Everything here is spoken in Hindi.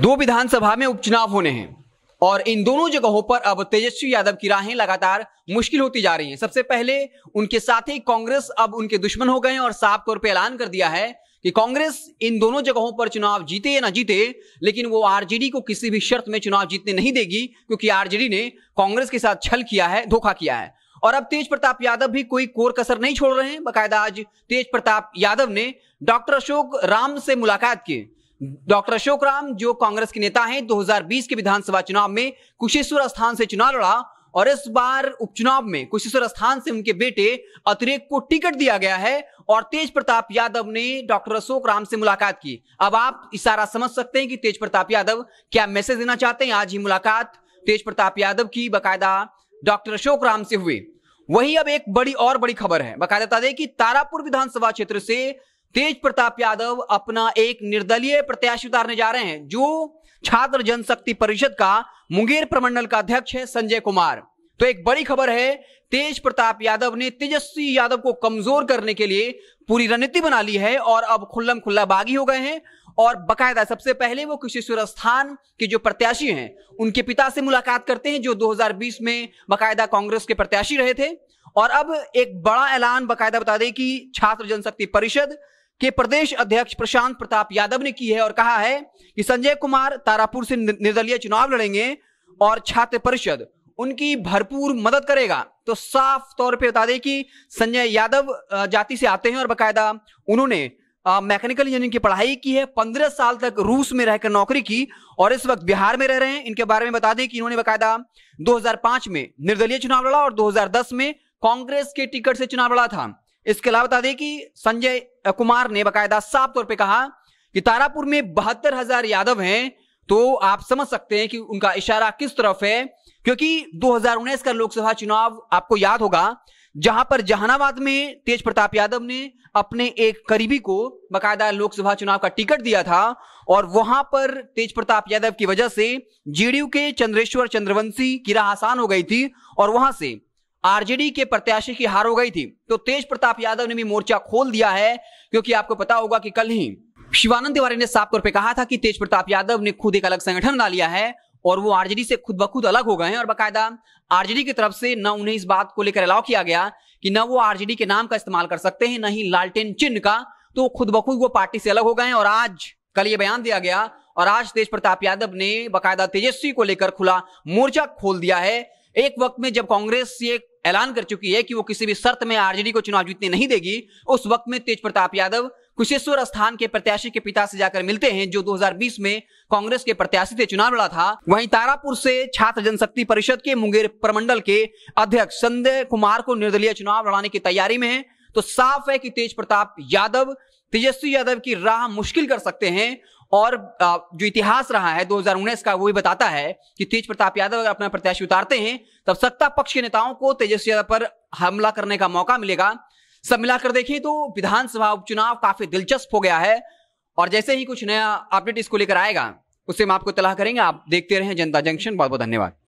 दो विधानसभा में उपचुनाव होने हैं और इन दोनों जगहों पर अब तेजस्वी यादव की राहें लगातार मुश्किल होती जा रही हैं सबसे पहले उनके ही कांग्रेस अब उनके दुश्मन हो गए और साफ तौर पर ऐलान कर दिया है कि कांग्रेस इन दोनों जगहों पर चुनाव जीते या ना जीते लेकिन वो आरजेडी को किसी भी शर्त में चुनाव जीतने नहीं देगी क्योंकि आरजेडी ने कांग्रेस के साथ छल किया है धोखा किया है और अब तेज प्रताप यादव भी कोई कोर कसर नहीं छोड़ रहे हैं बाकायदा आज तेज प्रताप यादव ने डॉक्टर अशोक राम से मुलाकात की डॉक्टर अशोक राम जो कांग्रेस के नेता हैं 2020 के विधानसभा चुनाव में कुशेश्वर स्थान से चुनाव लड़ा और इस बार उपचुनाव में कुशेश्वर स्थान से उनके बेटे अतिरेक को टिकट दिया गया है और तेज प्रताप यादव ने डॉक्टर अशोक राम से मुलाकात की अब आप इशारा समझ सकते हैं कि तेज प्रताप यादव क्या मैसेज देना चाहते हैं आज ही मुलाकात तेज प्रताप यादव की बाकायदा डॉक्टर अशोक राम से हुई वही अब एक बड़ी और बड़ी खबर है बकायदा बता दें कि तारापुर विधानसभा क्षेत्र से तेज प्रताप यादव अपना एक निर्दलीय प्रत्याशी उतारने जा रहे हैं जो छात्र जनशक्ति परिषद का मुंगेर प्रमंडल का अध्यक्ष है संजय कुमार तो एक बड़ी खबर है तेज प्रताप यादव ने तेजस्वी यादव को कमजोर करने के लिए पूरी रणनीति बना ली है और अब खुल्लम खुल्ला बागी हो गए हैं और बकायदा सबसे पहले वो किशोर स्थान के जो प्रत्याशी हैं उनके पिता से मुलाकात करते हैं जो 2020 में बकायदा कांग्रेस के प्रत्याशी रहे थे और अब एक बड़ा ऐलान बकायदा बता दें कि छात्र जनशक्ति परिषद के प्रदेश अध्यक्ष प्रशांत प्रताप यादव ने की है और कहा है कि संजय कुमार तारापुर से निर्दलीय चुनाव लड़ेंगे और छात्र परिषद उनकी भरपूर मदद करेगा तो साफ तौर पे बता दें कि संजय यादव जाति से आते हैं और बकायदा उन्होंने मैकेनिकल इंजीनियरिंग की पढ़ाई की है पंद्रह साल तक रूस में रहकर नौकरी की और इस वक्त बिहार में रह रहे हैं इनके बारे में बता दें कि इन्होंने बकायदा 2005 में निर्दलीय चुनाव लड़ा और 2010 में कांग्रेस के टिकट से चुनाव लड़ा था इसके अलावा बता दें कि संजय कुमार ने बकायदा साफ तौर पर कहा कि तारापुर में बहत्तर हजार यादव हैं तो आप समझ सकते हैं कि उनका इशारा किस तरफ है क्योंकि दो का लोकसभा चुनाव आपको याद होगा जहां पर जहानाबाद में तेज प्रताप यादव ने अपने एक करीबी को बकायदा लोकसभा चुनाव का टिकट दिया था और वहां पर तेज प्रताप यादव की वजह से जेडीयू के चंद्रेश्वर चंद्रवंशी की राह आसान हो गई थी और वहां से आरजेडी के प्रत्याशी की हार हो गई थी तो तेज प्रताप यादव ने भी मोर्चा खोल दिया है क्योंकि आपको पता होगा कि कल ही शिवानंद तिवारी ने साफ तौर पर कहा था कि तेज प्रताप यादव ने खुद एक अलग संगठन बना लिया है और वो आरजेडी से खुद बखुद अलग हो गए हैं और बाकायदा आरजेडी की तरफ से न उन्हें इस बात को लेकर अलाव किया गया कि न वो आरजेडी के नाम का इस्तेमाल कर सकते हैं न ही लालटेन चिन्ह का तो खुद बखुद वो पार्टी से अलग हो गए हैं और आज कल ये बयान दिया गया और आज तेज प्रताप यादव ने बाकायदा तेजस्वी को लेकर खुला मोर्चा खोल दिया है एक वक्त में जब कांग्रेस ये ऐलान कर चुकी है कि वो किसी भी शर्त में आरजेडी को चुनाव जीतने नहीं देगी उस वक्त में तेज प्रताप यादव कुशेश्वर स्थान के प्रत्याशी के पिता से जाकर मिलते हैं जो 2020 में कांग्रेस के प्रत्याशी से चुनाव लड़ा था वहीं तारापुर से छात्र जनशक्ति परिषद के मुंगेर प्रमंडल के अध्यक्ष संजय कुमार को निर्दलीय चुनाव लड़ाने की तैयारी में है तो साफ है कि तेज प्रताप यादव तेजस्वी यादव की राह मुश्किल कर सकते हैं और जो इतिहास रहा है दो का वो भी बताता है कि तेज प्रताप यादव अगर अपना प्रत्याशी उतारते हैं तब सत्ता पक्ष के नेताओं को तेजस्वी यादव पर हमला करने का मौका मिलेगा सब मिलाकर देखें तो विधानसभा उपचुनाव काफी दिलचस्प हो गया है और जैसे ही कुछ नया अपडेट इसको लेकर आएगा उससे हम आपको तलाह करेंगे आप देखते रहें जनता जंक्शन बहुत बहुत धन्यवाद